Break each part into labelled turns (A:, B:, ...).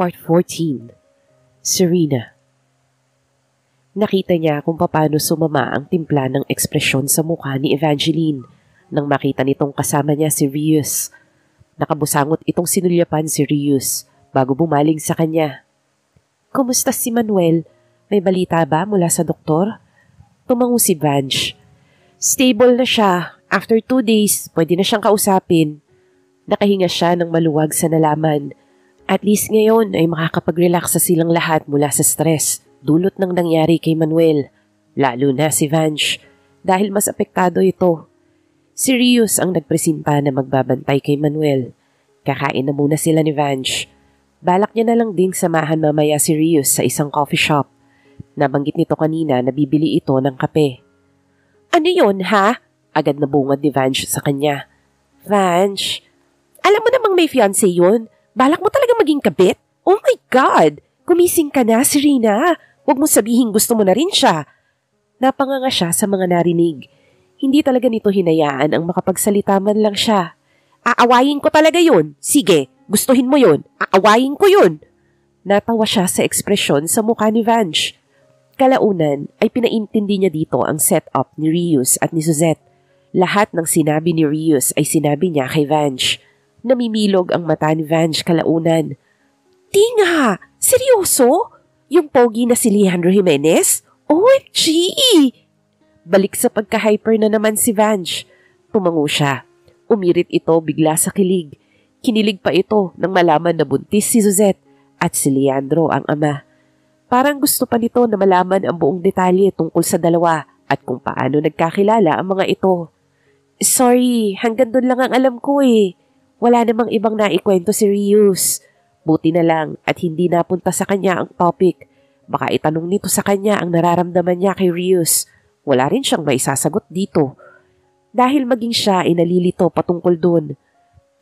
A: Part 14 Serena Nakita niya kung paano sumama ang timpla ng ekspresyon sa mukha ni Evangeline nang makita nitong kasama niya si Rius. Nakabusangot itong sinulyapan si Rius bago bumaling sa kanya. Kumusta si Manuel? May balita ba mula sa doktor? Tumango si Vange. Stable na siya. After two days, pwede na siyang kausapin. Nakahinga siya ng maluwag sa nalaman at least ngayon ay makakapag-relax sa silang lahat mula sa stress dulot ng nangyari kay Manuel, lalo na si Vance, dahil mas apektado ito. Si Rius ang nagpresinta na magbabantay kay Manuel. Kakain na muna sila ni Vance. Balak niya na lang ding samahan mamaya si Rius sa isang coffee shop. Nabanggit nito kanina na bibili ito ng kape. Ano yon ha? Agad na bungad ni Vance sa kanya. Vance, alam mo namang may fiancé yun? Balak mo talaga maging kabit? Oh my God! Kumising ka na, Serena! Huwag mo sabihin gusto mo na rin siya. Napanganga siya sa mga narinig. Hindi talaga nito hinayaan ang makapagsalita man lang siya. Aawayin ko talaga yun. Sige, gustuhin mo yun. Aawayin ko yun. Natawa siya sa ekspresyon sa mukha ni Vance. Kalaunan ay pinaintindi niya dito ang setup ni Rius at ni Suzette. Lahat ng sinabi ni Rius ay sinabi niya kay Vance. Namimilog ang mata ni Vange kalaunan. Tinga! Seryoso? Yung pogi na si Leandro Jimenez? OMG! Balik sa pagka-hyper na naman si Vange. Tumango siya. Umirit ito bigla sa kilig. Kinilig pa ito nang malaman na buntis si Suzette at si Leandro ang ama. Parang gusto pa nito na malaman ang buong detalye tungkol sa dalawa at kung paano nagkakilala ang mga ito. Sorry, hanggang doon lang ang alam ko eh. Wala namang ibang naikwento si Rius. Buti na lang at hindi napunta sa kanya ang topic. Baka itanong nito sa kanya ang nararamdaman niya kay Rius. Wala rin siyang maisasagot dito. Dahil maging siya ay nalilito patungkol dun.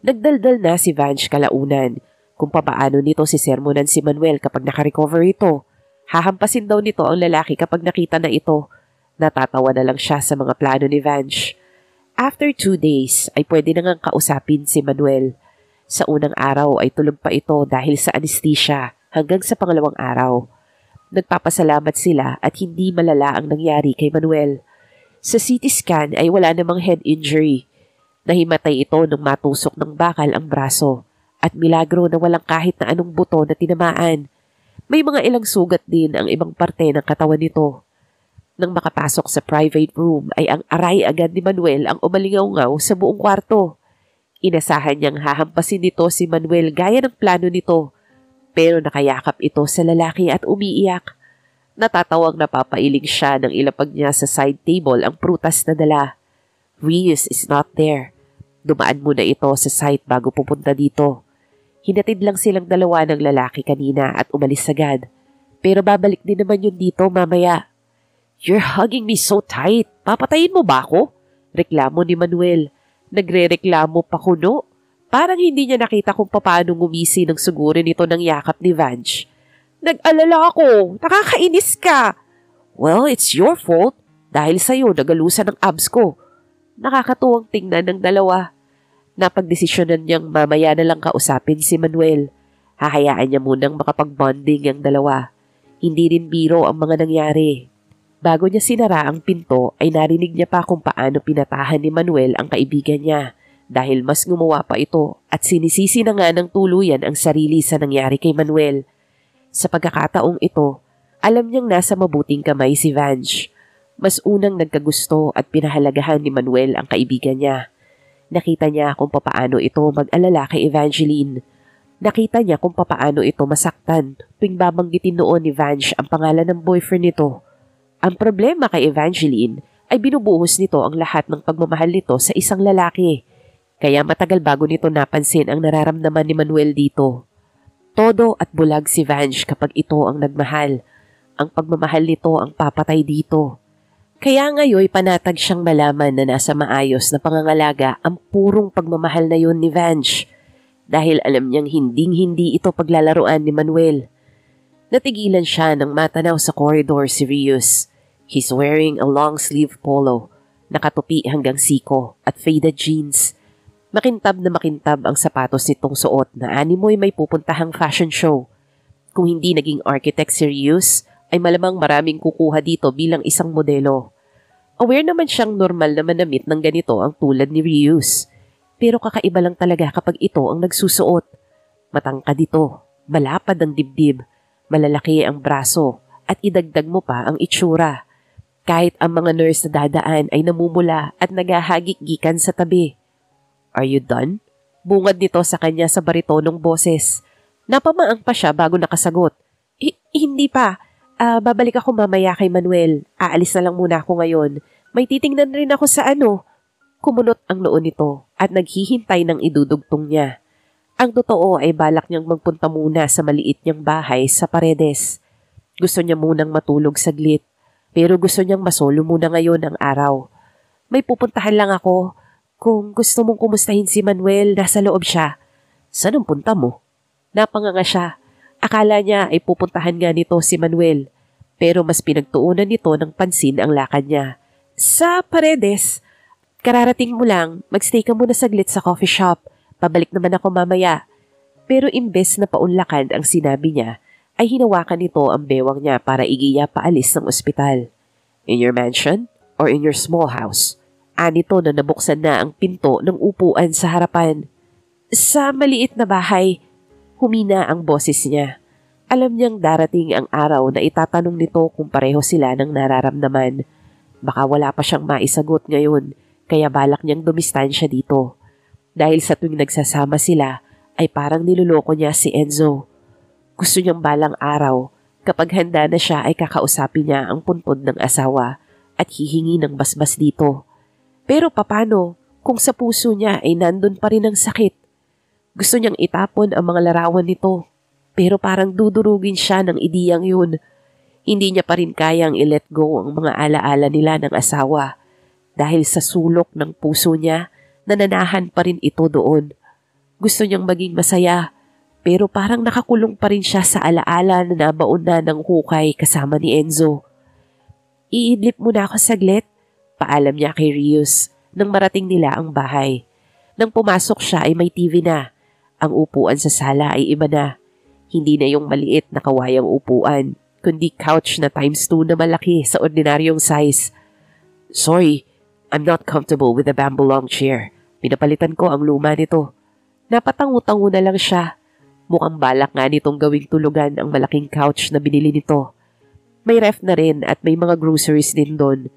A: Nagdaldal na si Vance kalaunan kung papaano nito si sermonan si Manuel kapag nakarecover ito. Hahampasin daw nito ang lalaki kapag nakita na ito. Natatawa na lang siya sa mga plano ni Vance. After two days ay pwede nang kausapin si Manuel. Sa unang araw ay tulog pa ito dahil sa anesthesia hanggang sa pangalawang araw. Nagpapasalamat sila at hindi malala ang nangyari kay Manuel. Sa CT scan ay wala namang head injury. Nahimatay ito nung matusok ng bakal ang braso at milagro na walang kahit na anong buto na tinamaan. May mga ilang sugat din ang ibang parte ng katawan nito. Nang makapasok sa private room ay ang aray agad ni Manuel ang umalingaw sa buong kwarto. Inasahan niyang hahampasin nito si Manuel gaya ng plano nito pero nakayakap ito sa lalaki at umiiyak. Natatawang napapailing siya nang ilapag niya sa side table ang prutas na dala. Rius is not there. Dumaan muna ito sa site bago pupunta dito. Hinatid lang silang dalawa ng lalaki kanina at umalis agad. Pero babalik din naman yun dito mamaya. You're hugging me so tight. Papatayin mo ba ako? Reklamo ni Manuel. Nagre-reklamo pa kuno. Parang hindi niya nakita kung paano ngumisi ng sugurin nito ng yakap ni Vange. Nag-alala ako. Nakakainis ka. Well, it's your fault. Dahil sa'yo, nagalusan ng abs ko. Nakakatuwang tingnan ng dalawa. Napagdesisyonan niyang mamaya na lang kausapin si Manuel. Hahayaan niya munang makapag-bonding ang dalawa. Hindi rin biro ang mga nangyari. Bago niya sinara ang pinto ay narinig niya pa kung paano pinatahan ni Manuel ang kaibigan niya dahil mas gumawa pa ito at sinisisi na nga ng tuluyan ang sarili sa nangyari kay Manuel. Sa pagkakataong ito, alam niyang nasa mabuting kamay si Vange. Mas unang nagkagusto at pinahalagahan ni Manuel ang kaibigan niya. Nakita niya kung papaano ito mag-alala kay Evangeline. Nakita niya kung papaano ito masaktan tuwing babanggitin noon ni Vange ang pangalan ng boyfriend nito ang problema kay Evangeline ay binubuhos nito ang lahat ng pagmamahal nito sa isang lalaki. Kaya matagal bago nito napansin ang nararamdaman ni Manuel dito. Todo at bulag si Vange kapag ito ang nagmahal. Ang pagmamahal nito ang papatay dito. Kaya ngayoy panatag siyang malaman na nasa maayos na pangangalaga ang purong pagmamahal na yon ni Vange. Dahil alam niyang hinding-hindi ito paglalaruan ni Manuel. Natigilan siya nang matanaw sa corridor si Rius. He's wearing a long-sleeve polo, nakatupi hanggang siko at faded jeans. Makintab na makintab ang sapatos nitong suot na animoy may pupuntahang fashion show. Kung hindi naging architect si Rius, ay malamang maraming kukuha dito bilang isang modelo. Aware naman siyang normal na manamit ng ganito ang tulad ni Rius. Pero kakaiba lang talaga kapag ito ang nagsusuot. Matangkad dito, malapad ang dibdib, malalaki ang braso at idagdag mo pa ang itsura. Kahit ang mga nurse na dadaan ay namumula at nagahagik-gikan sa tabi. Are you done? Bungad nito sa kanya sa baritonong boses. Napamaang pa siya bago nakasagot. H hindi pa. Uh, babalik ako mamaya kay Manuel. Aalis na lang muna ako ngayon. May titingnan rin ako sa ano. Kumunot ang noon nito at naghihintay ng idudugtong niya. Ang totoo ay balak niyang magpunta muna sa maliit niyang bahay sa paredes. Gusto niya munang matulog saglit, pero gusto niyang masolo muna ngayon ang araw. May pupuntahan lang ako. Kung gusto mong kumustahin si Manuel, nasa loob siya. Saan ang punta mo? Napanganga siya. Akala niya ay pupuntahan nga nito si Manuel, pero mas pinagtuunan nito ng pansin ang lakad niya. Sa paredes, kararating mo lang, magstay ka muna saglit sa coffee shop. Pabalik naman ako mamaya. Pero imbes na paunlakan ang sinabi niya, ay hinawakan nito ang bewang niya para igiya paalis ng ospital. In your mansion or in your small house? Anito na nabuksan na ang pinto ng upuan sa harapan. Sa maliit na bahay, humina ang boses niya. Alam niyang darating ang araw na itatanong nito kung pareho sila ng nararamdaman. Baka wala pa siyang maisagot ngayon, kaya balak niyang dumistansya dito. Dahil sa tuwing nagsasama sila, ay parang niloloko niya si Enzo. Gusto niyang balang araw, kapag handa na siya ay kakausapin niya ang punpon ng asawa at hihingi ng basbas dito. Pero papano kung sa puso niya ay nandun pa rin ang sakit? Gusto niyang itapon ang mga larawan nito. Pero parang dudurugin siya ng ideyang yun. Hindi niya pa rin kayang i-let go ang mga alaala nila ng asawa. Dahil sa sulok ng puso niya nananahan pa rin ito doon. Gusto niyang maging masaya, pero parang nakakulong pa rin siya sa alaala na nabaon na ng hukay kasama ni Enzo. Iidlip muna ako saglit, paalam niya kay Rius nang marating nila ang bahay. Nang pumasok siya ay may TV na. Ang upuan sa sala ay iba na. Hindi na yung maliit na kawayang upuan, kundi couch na times two na malaki sa ordinaryong size. Sorry, I'm not comfortable with a bamboo long chair. Pinapalitan ko ang luma nito. Napatangu-tangu na lang siya. Mukhang balak nga nitong gawing tulugan ang malaking couch na binili nito. May ref na rin at may mga groceries din doon.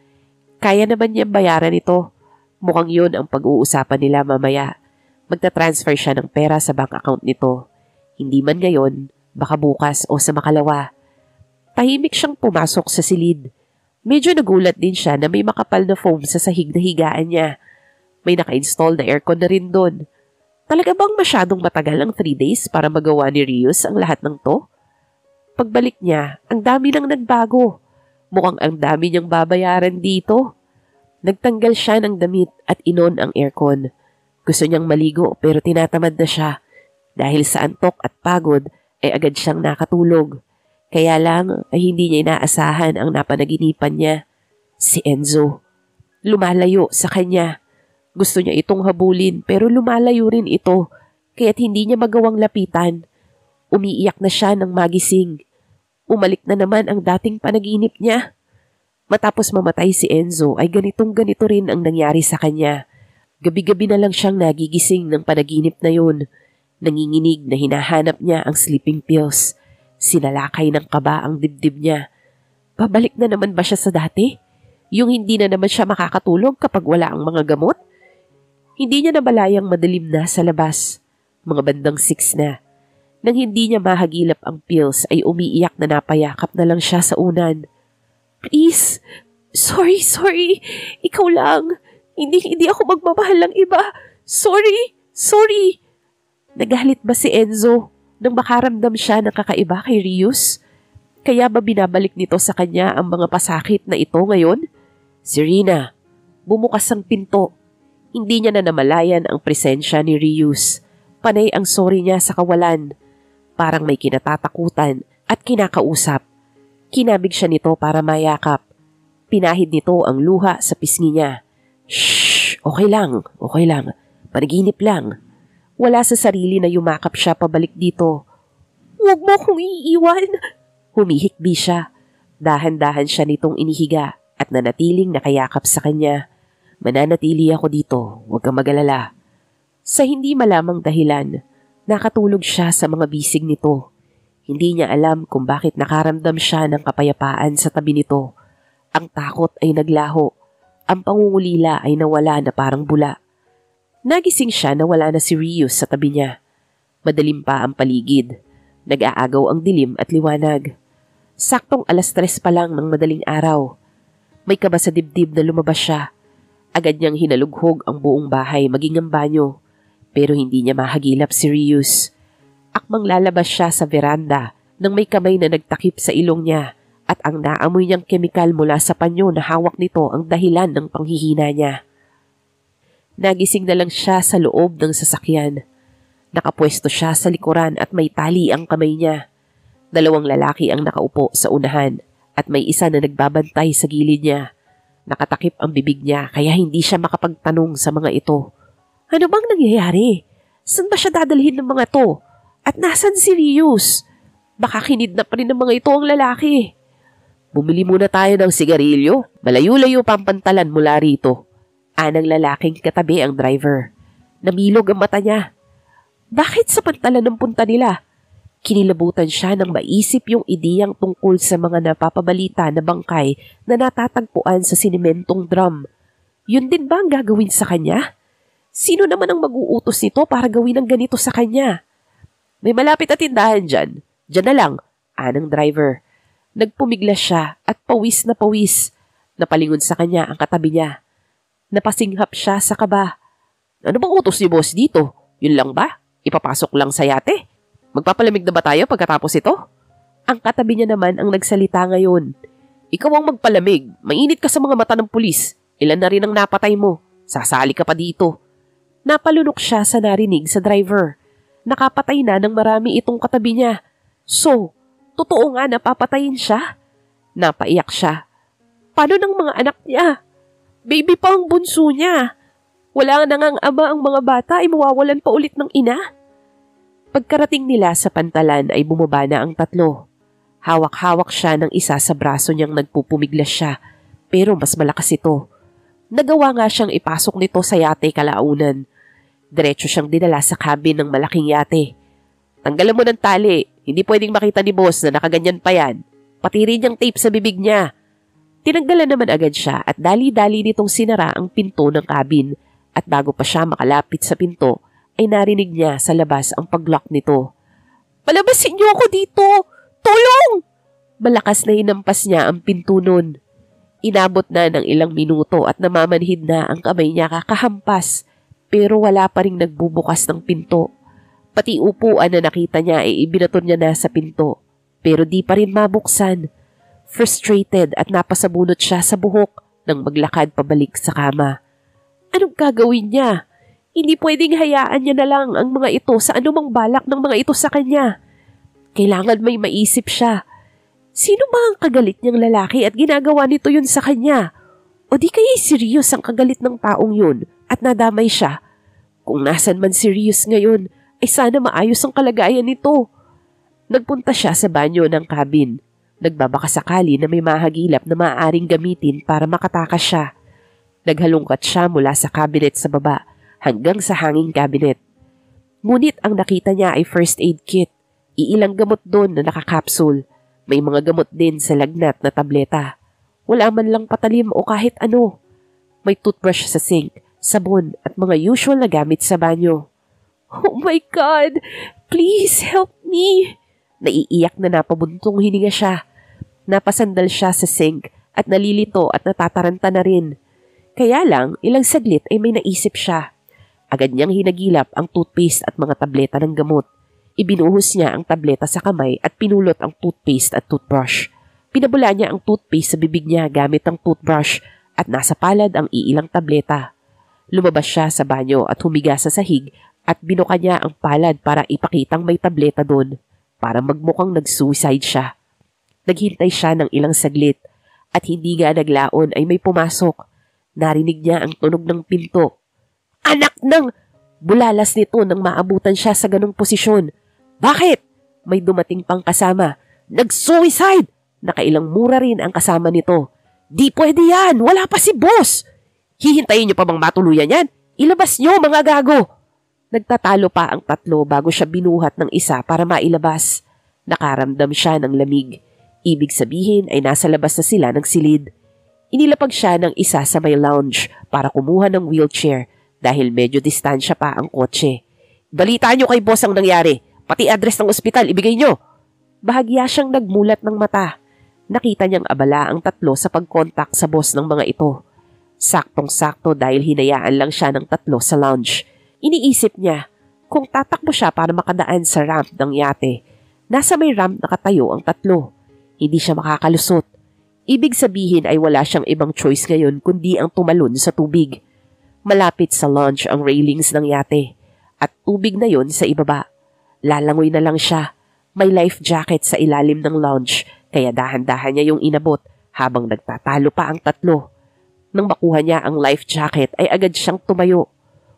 A: Kaya naman niyang bayaran ito. Mukhang yun ang pag-uusapan nila mamaya. Magta-transfer siya ng pera sa bank account nito. Hindi man ngayon, baka bukas o sa makalawa. Tahimik siyang pumasok sa silid. Medyo nagulat din siya na may makapal na foam sa sahig na higaan niya. May naka-install na aircon na rin doon. Talaga bang masyadong matagal ang 3 days para magawa ni Rios ang lahat ng to? Pagbalik niya, ang dami lang nagbago. Mukhang ang dami niyang babayaran dito. Nagtanggal siya ng damit at inon ang aircon. Gusto niyang maligo pero tinatamad na siya. Dahil sa antok at pagod, ay agad siyang nakatulog. Kaya lang ay hindi niya inaasahan ang napanaginipan niya, si Enzo. Lumalayo sa kanya gusto niya itong habulin pero lumalayo rin ito kaya't hindi niya magawang lapitan. Umiiyak na siya ng magising. Umalik na naman ang dating panaginip niya. Matapos mamatay si Enzo ay ganitong ganito rin ang nangyari sa kanya. Gabi-gabi na lang siyang nagigising ng panaginip na yun. Nanginginig na hinahanap niya ang sleeping pills. Sinalakay ng kaba ang dibdib niya. Pabalik na naman ba siya sa dati? Yung hindi na naman siya makakatulog kapag wala ang mga gamot? Hindi niya nabalayang madilim na sa labas, mga bandang 6 na. Nang hindi niya mahagilap ang pills ay umiiyak na napayakap na lang siya sa unan. Please, sorry, sorry, ikaw lang. Hindi, hindi ako magmamahal ng iba. Sorry, sorry. Nagalit ba si Enzo nang makaramdam siya ng kakaiba kay Rius? Kaya ba binabalik nito sa kanya ang mga pasakit na ito ngayon? Serena, bumukas ang pinto hindi niya na namalayan ang presensya ni Rius. Panay ang sorry niya sa kawalan. Parang may kinatatakutan at kinakausap. Kinabig siya nito para mayakap. Pinahid nito ang luha sa pisngi niya. Shh! Okay lang, okay lang. Panaginip lang. Wala sa sarili na yumakap siya pabalik dito. Huwag mo kong iiwan! Humihikbi siya. Dahan-dahan siya nitong inihiga at nanatiling nakayakap sa kanya. Mananatili ako dito, huwag kang magalala. Sa hindi malamang dahilan, nakatulog siya sa mga bisig nito. Hindi niya alam kung bakit nakaramdam siya ng kapayapaan sa tabi nito. Ang takot ay naglaho. Ang pangungulila ay nawala na parang bula. Nagising siya na wala na si Rius sa tabi niya. Madalim pa ang paligid. Nag-aagaw ang dilim at liwanag. Saktong alas tres pa lang ng madaling araw. May kaba sa dibdib na lumabas siya Agad niyang hinalughog ang buong bahay maging ang banyo, pero hindi niya mahagilap si Rius. Akmang lalabas siya sa veranda nang may kamay na nagtakip sa ilong niya at ang naamoy niyang kemikal mula sa panyo na hawak nito ang dahilan ng panghihina niya. Nagising na lang siya sa loob ng sasakyan. Nakapwesto siya sa likuran at may tali ang kamay niya. Dalawang lalaki ang nakaupo sa unahan at may isa na nagbabantay sa gilid niya. Nakatakip ang bibig niya kaya hindi siya makapagtanong sa mga ito. Ano bang nangyayari? Saan ba siya dadalhin ng mga to? At nasan si Rius? Baka kinidnap rin ng mga ito ang lalaki. Bumili muna tayo ng sigarilyo. Malayo-layo pampantalan mula rito. Anang lalaking katabi ang driver. Namilog ang mata niya. Bakit sa pantalan ng punta nila? Kinilabutan siya nang maisip yung ideyang tungkol sa mga napapabalita na bangkay na natatagpuan sa sinimentong drum. Yun din ba ang gagawin sa kanya? Sino naman ang mag-uutos nito para gawin ng ganito sa kanya? May malapit na tindahan dyan. Dyan na lang, anang driver. Nagpumigla siya at pawis na pawis. Napalingon sa kanya ang katabi niya. Napasinghap siya sa kaba. Ano bang utos ni boss dito? Yun lang ba? Ipapasok lang sa yate? Magpapalamig na ba tayo pagkatapos ito? Ang katabi niya naman ang nagsalita ngayon. Ikaw ang magpalamig. Mainit ka sa mga mata ng pulis. Ilan na rin ang napatay mo. Sasali ka pa dito. Napalunok siya sa narinig sa driver. Nakapatay na ng marami itong katabi niya. So, totoo nga napapatayin siya? Napaiyak siya. Paano ng mga anak niya? Baby pa ang bunso niya. Wala na ngang ama ang mga bata ay mawawalan pa ulit ng ina. Pagkarating nila sa pantalan ay bumaba na ang tatlo. Hawak-hawak siya ng isa sa braso niyang nagpupumiglas siya, pero mas malakas ito. Nagawa nga siyang ipasok nito sa yate kalaunan. Diretso siyang dinala sa cabin ng malaking yate. Tanggalan mo ng tali, hindi pwedeng makita ni boss na nakaganyan pa yan. Pati rin niyang tape sa bibig niya. Tinanggalan naman agad siya at dali-dali nitong sinara ang pinto ng cabin at bago pa siya makalapit sa pinto, ay narinig niya sa labas ang paglock nito. Palabasin niyo ako dito! Tulong! Malakas na hinampas niya ang pinto nun. Inabot na ng ilang minuto at namamanhid na ang kamay niya kakahampas pero wala pa rin nagbubukas ng pinto. Pati upuan na nakita niya ay ibinaton niya na sa pinto pero di pa rin mabuksan. Frustrated at napasabunot siya sa buhok nang maglakad pabalik sa kama. Anong gagawin niya? Hindi pwedeng hayaan niya na lang ang mga ito sa anumang balak ng mga ito sa kanya. Kailangan may maisip siya. Sino ba ang kagalit niyang lalaki at ginagawa nito yun sa kanya? O di kaya serious ang kagalit ng taong yun at nadamay siya? Kung nasan man serious ngayon, ay sana maayos ang kalagayan nito. Nagpunta siya sa banyo ng cabin. Nagbabakasakali na may mahagilap na maaaring gamitin para makatakas siya. Naghalungkat siya mula sa cabinet sa baba hanggang sa hanging cabinet. Ngunit ang nakita niya ay first aid kit, iilang gamot doon na nakakapsul, may mga gamot din sa lagnat na tableta. Wala man lang patalim o kahit ano. May toothbrush sa sink, sabon at mga usual na gamit sa banyo. Oh my God! Please help me! Naiiyak na napabuntong hininga siya. Napasandal siya sa sink at nalilito at natataranta na rin. Kaya lang, ilang saglit ay may naisip siya. Agad niyang hinagilap ang toothpaste at mga tableta ng gamot. Ibinuhos niya ang tableta sa kamay at pinulot ang toothpaste at toothbrush. Pinabula niya ang toothpaste sa bibig niya gamit ang toothbrush at nasa palad ang iilang tableta. Lumabas siya sa banyo at humiga sa sahig at binuka niya ang palad para ipakitang may tableta doon para magmukhang nag-suicide siya. Naghintay siya ng ilang saglit at hindi nga naglaon ay may pumasok. Narinig niya ang tunog ng pinto Anak ng... Bulalas nito nang maabutan siya sa ganong posisyon. Bakit? May dumating pang kasama. Nag-suicide! Nakailang mura rin ang kasama nito. Di pwede yan! Wala pa si boss! Hihintayin niyo pa bang matuluyan yan? Ilabas niyo mga gago! Nagtatalo pa ang tatlo bago siya binuhat ng isa para mailabas. Nakaramdam siya ng lamig. Ibig sabihin ay nasa labas na sila ng silid. Inilapag siya ng isa sa may lounge para kumuha ng wheelchair dahil medyo distansya pa ang kotse. Balita nyo kay boss ang nangyari. Pati address ng ospital, ibigay nyo. Bahagya siyang nagmulat ng mata. Nakita niyang abala ang tatlo sa pagkontak sa boss ng mga ito. Saktong-sakto dahil hinayaan lang siya ng tatlo sa lounge. Iniisip niya kung tatakbo siya para makadaan sa ramp ng yate. Nasa may ramp nakatayo ang tatlo. Hindi siya makakalusot. Ibig sabihin ay wala siyang ibang choice ngayon kundi ang tumalon sa tubig. Malapit sa launch ang railings ng yate at tubig na yon sa ibaba. Lalangoy na lang siya. May life jacket sa ilalim ng launch kaya dahan-dahan niya yung inabot habang nagtatalo pa ang tatlo. Nang makuha niya ang life jacket ay agad siyang tumayo.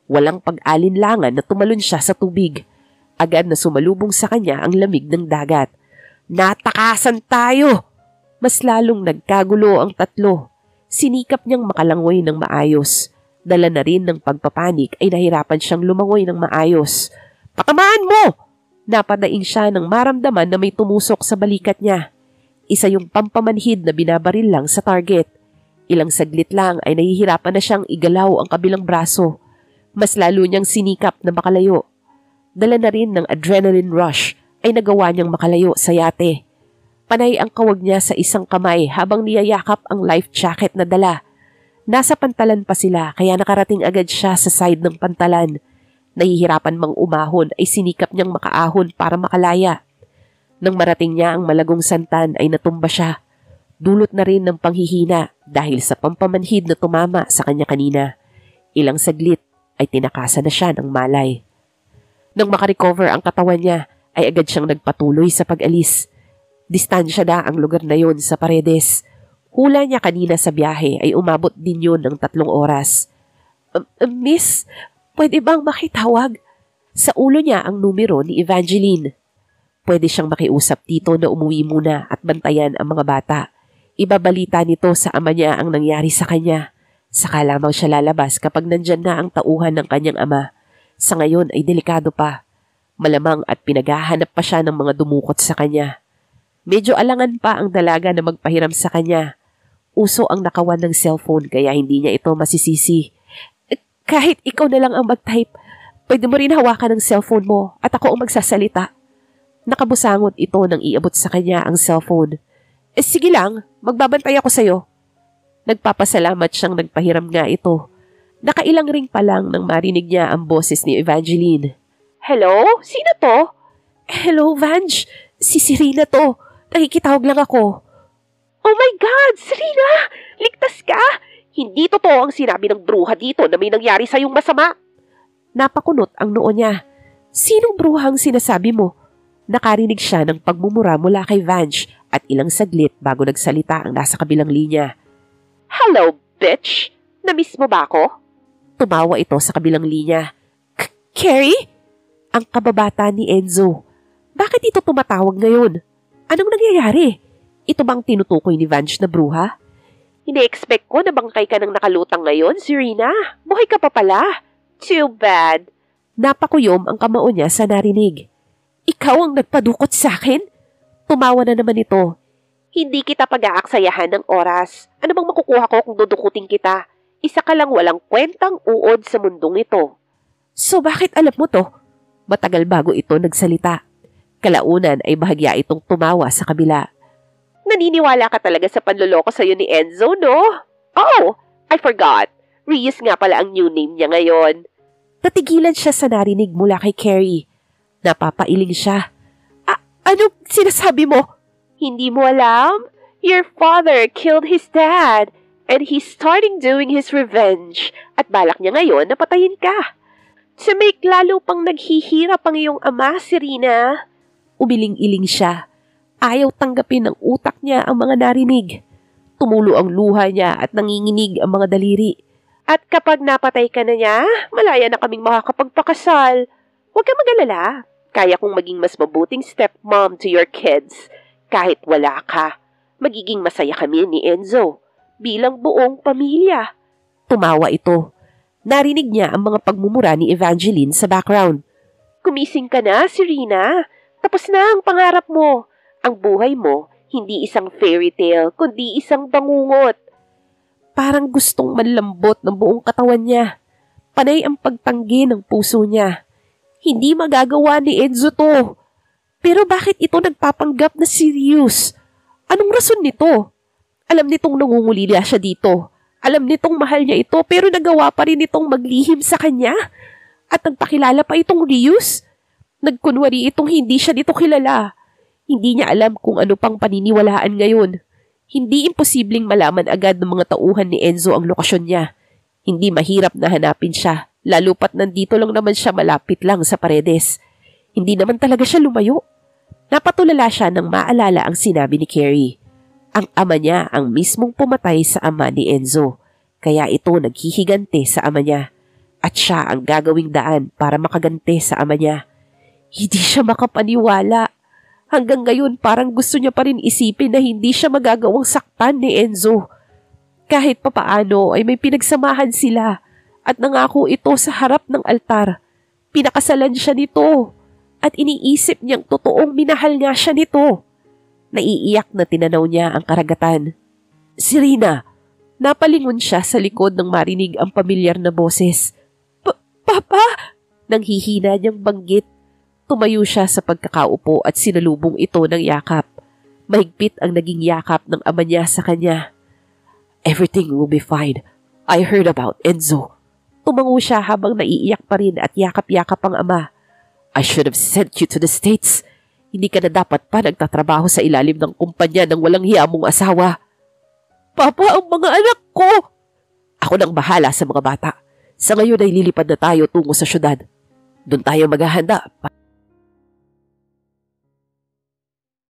A: Walang pag-alinlangan na tumalon siya sa tubig. Agad na sumalubong sa kanya ang lamig ng dagat. Natakasan tayo! Mas lalong nagkagulo ang tatlo. Sinikap niyang makalangoy ng maayos dala na rin ng pagpapanik ay nahirapan siyang lumangoy ng maayos. Patamaan mo! Napadaing siya nang maramdaman na may tumusok sa balikat niya. Isa yung pampamanhid na binabaril lang sa target. Ilang saglit lang ay nahihirapan na siyang igalaw ang kabilang braso. Mas lalo niyang sinikap na makalayo. Dala na rin ng adrenaline rush ay nagawa niyang makalayo sa yate. Panay ang kawag niya sa isang kamay habang niyayakap ang life jacket na dala Nasa pantalan pa sila kaya nakarating agad siya sa side ng pantalan. Nahihirapan mang umahon ay sinikap niyang makaahon para makalaya. Nang marating niya ang malagong santan ay natumba siya. Dulot na rin ng panghihina dahil sa pampamanhid na tumama sa kanya kanina. Ilang saglit ay tinakasa na siya ng malay. Nang makarecover ang katawan niya, ay agad siyang nagpatuloy sa pag-alis. Distansya na ang lugar na yon sa paredes hula niya kanina sa biyahe ay umabot din yun ng tatlong oras. Um, um, miss, pwede bang makitawag? Sa ulo niya ang numero ni Evangeline. Pwede siyang makiusap dito na umuwi muna at bantayan ang mga bata. Ibabalita nito sa ama niya ang nangyari sa kanya. Saka lamang siya lalabas kapag nandyan na ang tauhan ng kanyang ama. Sa ngayon ay delikado pa. Malamang at pinaghahanap pa siya ng mga dumukot sa kanya. Medyo alangan pa ang dalaga na magpahiram sa kanya uso ang nakawan ng cellphone kaya hindi niya ito masisisi. Eh, kahit ikaw na lang ang mag-type, pwede mo rin hawakan ang cellphone mo at ako ang magsasalita. Nakabusangot ito nang iabot sa kanya ang cellphone. Eh, sige lang, magbabantay ako sa'yo. Nagpapasalamat siyang nagpahiram nga ito. Nakailang ring pa lang nang marinig niya ang boses ni Evangeline. Hello? Sino to? Hello, Vange. Si Serena to. Nakikitawag lang ako. Oh my God! Serena! Ligtas ka! Hindi totoo ang sinabi ng bruha dito na may nangyari sa iyong masama. Napakunot ang noo niya. Sinong bruhang sinasabi mo? Nakarinig siya ng pagmumura mula kay Vange at ilang saglit bago nagsalita ang nasa kabilang linya. Hello, bitch! Namiss mo ba ako? Tumawa ito sa kabilang linya. K Carrie? Ang kababata ni Enzo. Bakit ito tumatawag ngayon? Anong nangyayari? Ito bang tinutukoy ni Vange na bruha? hindi expect ko na bangkay ka ng nakalutang ngayon, Serena. Buhay ka pa pala. Too bad. Napakuyom ang kamao niya sa narinig. Ikaw ang nagpadukot sa akin? Tumawa na naman ito. Hindi kita pag-aaksayahan ng oras. Ano bang makukuha ko kung dudukutin kita? Isa ka lang walang kwentang uod sa mundong ito. So bakit alam mo to? Matagal bago ito nagsalita. Kalaunan ay bahagya itong tumawa sa kabila naniniwala ka talaga sa panloloko sa'yo ni Enzo, no? Oh, I forgot. Reyes nga pala ang new name niya ngayon. Natigilan siya sa narinig mula kay Carrie. Napapailing siya. A ano sinasabi mo? Hindi mo alam? Your father killed his dad and he's starting doing his revenge at balak niya ngayon na patayin ka. To make lalo pang naghihirap ang iyong ama, Serena. Umiling-iling siya. Ayaw tanggapin ng utak niya ang mga narinig. Tumulo ang luha niya at nanginginig ang mga daliri. At kapag napatay ka na niya, malaya na kaming makakapagpakasal. Huwag ka magalala. Kaya kong maging mas mabuting stepmom to your kids kahit wala ka. Magiging masaya kami ni Enzo bilang buong pamilya. Tumawa ito. Narinig niya ang mga pagmumura ni Evangeline sa background. Kumising ka na, Serena. Tapos na ang pangarap mo. Ang buhay mo, hindi isang fairy tale, kundi isang bangungot. Parang gustong manlambot ng buong katawan niya. Panay ang pagtanggi ng puso niya. Hindi magagawa ni Enzo to. Pero bakit ito nagpapanggap na serious? Anong rason nito? Alam nitong nangungulila siya dito. Alam nitong mahal niya ito pero nagawa pa rin itong maglihim sa kanya. At nagpakilala pa itong Rius. Nagkunwari itong hindi siya dito kilala hindi niya alam kung ano pang paniniwalaan ngayon. Hindi imposibleng malaman agad ng mga tauhan ni Enzo ang lokasyon niya. Hindi mahirap na hanapin siya, lalo pat nandito lang naman siya malapit lang sa paredes. Hindi naman talaga siya lumayo. Napatulala siya nang maalala ang sinabi ni Carrie. Ang ama niya ang mismong pumatay sa ama ni Enzo, kaya ito naghihigante sa ama niya. At siya ang gagawing daan para makagante sa ama niya. Hindi siya makapaniwala Hanggang ngayon parang gusto niya pa rin isipin na hindi siya magagawang saktan ni Enzo. Kahit papaano ay may pinagsamahan sila at nangako ito sa harap ng altar. Pinakasalan siya nito at iniisip niyang totoong minahal nga siya nito. Naiiyak na tinanaw niya ang karagatan. Sirina! Napalingon siya sa likod nang marinig ang pamilyar na boses. Papa! Nang hihina niyang banggit Tumayo siya sa pagkakaupo at sinalubong ito ng yakap. Mahigpit ang naging yakap ng ama niya sa kanya. Everything will be fine. I heard about Enzo. Tumango siya habang naiiyak pa rin at yakap-yakap ang ama. I should have sent you to the States. Hindi ka na dapat pa nagtatrabaho sa ilalim ng kumpanya ng walang hiyamong asawa. Papa, ang mga anak ko! Ako nang bahala sa mga bata. Sa ngayon ay lilipad na tayo tungo sa syudad. Doon tayo maghahanda